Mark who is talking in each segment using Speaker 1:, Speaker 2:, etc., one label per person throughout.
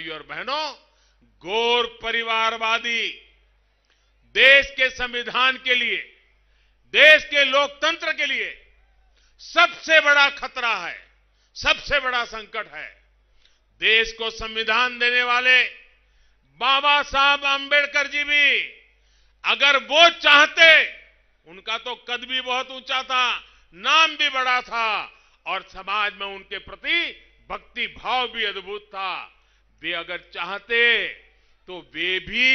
Speaker 1: भाई और बहनों गोर परिवारवादी देश के संविधान के लिए देश के लोकतंत्र के लिए सबसे बड़ा खतरा है सबसे बड़ा संकट है देश को संविधान देने वाले बाबा साहब अंबेडकर जी भी अगर वो चाहते उनका तो कद भी बहुत ऊंचा था नाम भी बड़ा था और समाज में उनके प्रति भक्ति भाव भी अद्भुत था वे अगर चाहते तो वे भी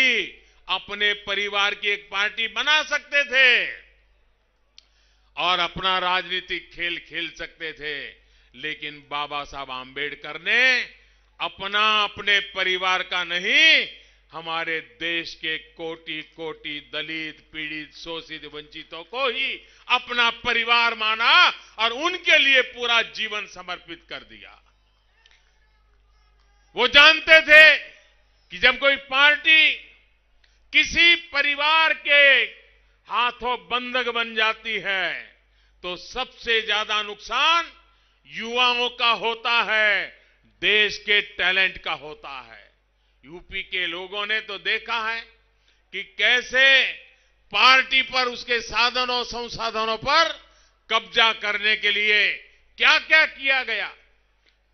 Speaker 1: अपने परिवार की एक पार्टी बना सकते थे और अपना राजनीतिक खेल खेल सकते थे लेकिन बाबा साहब आंबेडकर ने अपना अपने परिवार का नहीं हमारे देश के कोटि कोटि दलित पीड़ित शोषित वंचितों को ही अपना परिवार माना और उनके लिए पूरा जीवन समर्पित कर दिया वो जानते थे कि जब कोई पार्टी किसी परिवार के हाथों बंधक बन जाती है तो सबसे ज्यादा नुकसान युवाओं का होता है देश के टैलेंट का होता है यूपी के लोगों ने तो देखा है कि कैसे पार्टी पर उसके साधनों संसाधनों पर कब्जा करने के लिए क्या क्या किया गया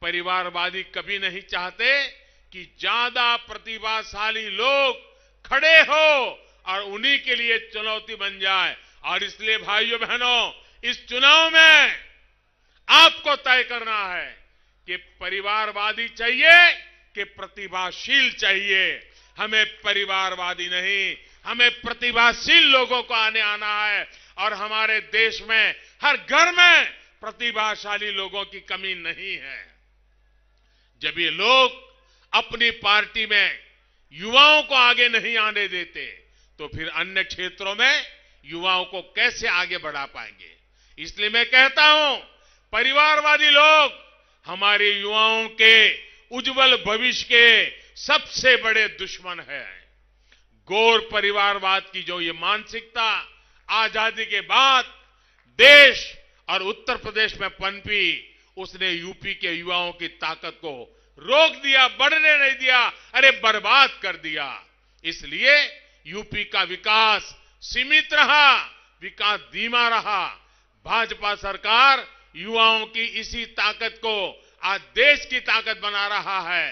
Speaker 1: परिवारवादी कभी नहीं चाहते कि ज्यादा प्रतिभाशाली लोग खड़े हो और उन्हीं के लिए चुनौती बन जाए और इसलिए भाइयों बहनों इस चुनाव में आपको तय करना है कि परिवारवादी चाहिए कि प्रतिभाशील चाहिए हमें परिवारवादी नहीं हमें प्रतिभाशील लोगों को आने आना है और हमारे देश में हर घर में प्रतिभाशाली लोगों की कमी नहीं है जब ये लोग अपनी पार्टी में युवाओं को आगे नहीं आने देते तो फिर अन्य क्षेत्रों में युवाओं को कैसे आगे बढ़ा पाएंगे इसलिए मैं कहता हूं परिवारवादी लोग हमारे युवाओं के उज्जवल भविष्य के सबसे बड़े दुश्मन हैं गौर परिवारवाद की जो ये मानसिकता आजादी के बाद देश और उत्तर प्रदेश में पनपी उसने यूपी के युवाओं की ताकत को रोक दिया बढ़ने नहीं दिया अरे बर्बाद कर दिया इसलिए यूपी का विकास सीमित रहा विकास धीमा रहा भाजपा सरकार युवाओं की इसी ताकत को आज देश की ताकत बना रहा है